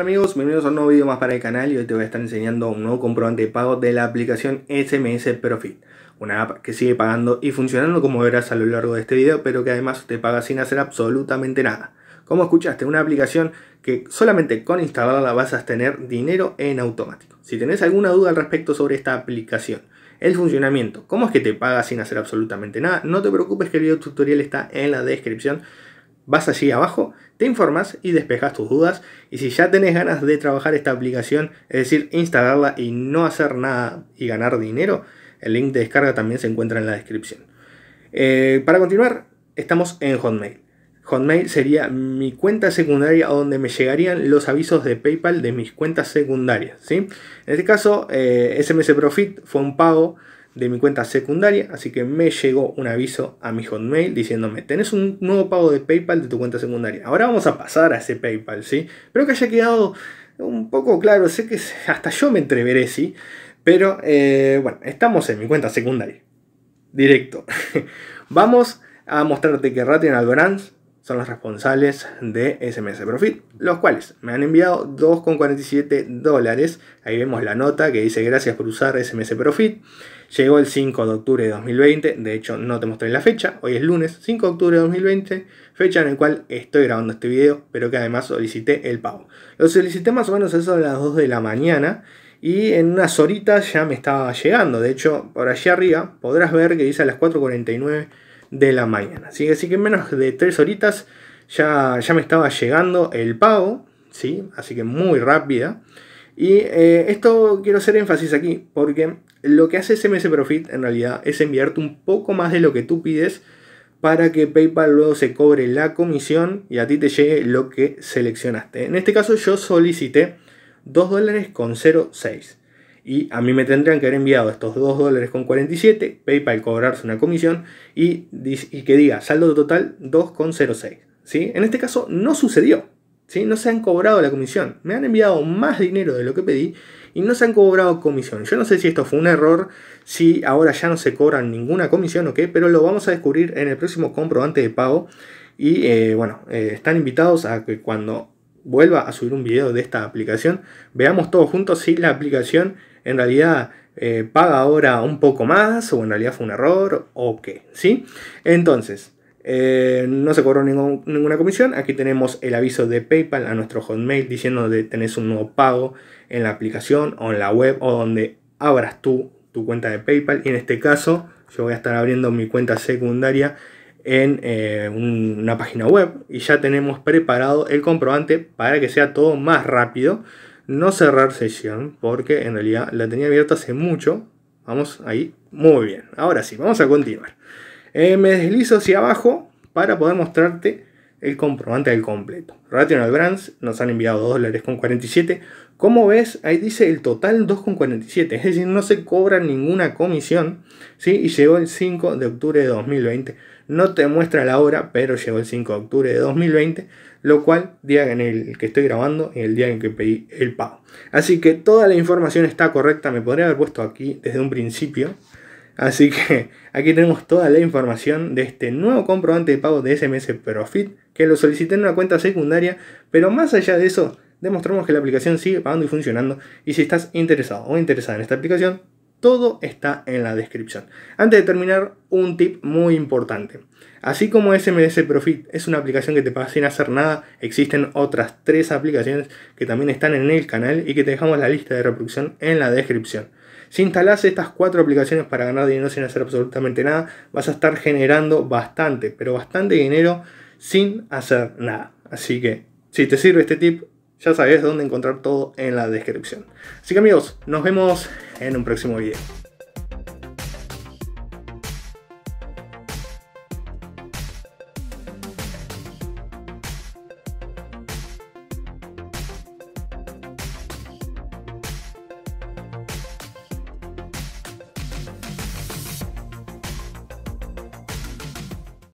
amigos? Bienvenidos a un nuevo video más para el canal y hoy te voy a estar enseñando un nuevo comprobante de pago de la aplicación SMS Profit una app que sigue pagando y funcionando como verás a lo largo de este video pero que además te paga sin hacer absolutamente nada como escuchaste, una aplicación que solamente con instalarla vas a tener dinero en automático si tenés alguna duda al respecto sobre esta aplicación el funcionamiento, cómo es que te paga sin hacer absolutamente nada no te preocupes que el video tutorial está en la descripción vas allí abajo te informas y despejas tus dudas. Y si ya tenés ganas de trabajar esta aplicación, es decir, instalarla y no hacer nada y ganar dinero, el link de descarga también se encuentra en la descripción. Eh, para continuar, estamos en Hotmail. Hotmail sería mi cuenta secundaria donde me llegarían los avisos de PayPal de mis cuentas secundarias. ¿sí? En este caso, SMS eh, Profit fue un pago de mi cuenta secundaria, así que me llegó un aviso a mi hotmail diciéndome, tenés un nuevo pago de PayPal de tu cuenta secundaria. Ahora vamos a pasar a ese PayPal, ¿sí? Pero que haya quedado un poco claro, sé que hasta yo me entreveré, ¿sí? Pero eh, bueno, estamos en mi cuenta secundaria. Directo. vamos a mostrarte que en Algorand son los responsables de SMS Profit, los cuales me han enviado 2,47 dólares. Ahí vemos la nota que dice gracias por usar SMS Profit. Llegó el 5 de octubre de 2020, de hecho no te mostré la fecha, hoy es lunes 5 de octubre de 2020, fecha en la cual estoy grabando este video, pero que además solicité el pago. Lo solicité más o menos eso a las 2 de la mañana y en unas horitas ya me estaba llegando, de hecho por allí arriba podrás ver que dice a las 4.49 de la mañana. Así que en menos de 3 horitas ya, ya me estaba llegando el pago, ¿sí? así que muy rápida. Y eh, esto quiero hacer énfasis aquí, porque lo que hace SMS Profit en realidad es enviarte un poco más de lo que tú pides para que PayPal luego se cobre la comisión y a ti te llegue lo que seleccionaste. En este caso yo solicité 2 dólares con 0,6 y a mí me tendrían que haber enviado estos 2 dólares con 47, PayPal cobrarse una comisión y, y que diga saldo total 2,06. ¿sí? En este caso no sucedió, ¿sí? no se han cobrado la comisión, me han enviado más dinero de lo que pedí y no se han cobrado comisión. Yo no sé si esto fue un error, si ahora ya no se cobran ninguna comisión o qué, pero lo vamos a descubrir en el próximo comprobante de pago. Y eh, bueno, eh, están invitados a que cuando vuelva a subir un video de esta aplicación. Veamos todos juntos si la aplicación en realidad eh, paga ahora un poco más o en realidad fue un error o qué. ¿sí? Entonces, eh, no se cobró ninguna comisión. Aquí tenemos el aviso de PayPal a nuestro hotmail diciendo que tenés un nuevo pago en la aplicación o en la web o donde abras tú tu cuenta de PayPal. Y en este caso, yo voy a estar abriendo mi cuenta secundaria en eh, una página web y ya tenemos preparado el comprobante para que sea todo más rápido. No cerrar sesión porque en realidad la tenía abierta hace mucho. Vamos ahí, muy bien. Ahora sí, vamos a continuar. Eh, me deslizo hacia abajo para poder mostrarte el comprobante del completo. Rational Brands nos han enviado 2 dólares con 47. Como ves, ahí dice el total 2,47, es decir, no se cobra ninguna comisión, ¿sí? Y llegó el 5 de octubre de 2020. No te muestra la hora, pero llegó el 5 de octubre de 2020, lo cual, día en el que estoy grabando, en el día en que pedí el pago. Así que toda la información está correcta, me podría haber puesto aquí desde un principio, Así que aquí tenemos toda la información de este nuevo comprobante de pago de SMS Profit que lo solicité en una cuenta secundaria, pero más allá de eso, demostramos que la aplicación sigue pagando y funcionando y si estás interesado o interesada en esta aplicación, todo está en la descripción. Antes de terminar, un tip muy importante. Así como SMS Profit es una aplicación que te paga sin hacer nada, existen otras tres aplicaciones que también están en el canal y que te dejamos la lista de reproducción en la descripción. Si instalás estas cuatro aplicaciones para ganar dinero sin hacer absolutamente nada, vas a estar generando bastante, pero bastante dinero sin hacer nada. Así que, si te sirve este tip, ya sabes dónde encontrar todo en la descripción. Así que amigos, nos vemos en un próximo video.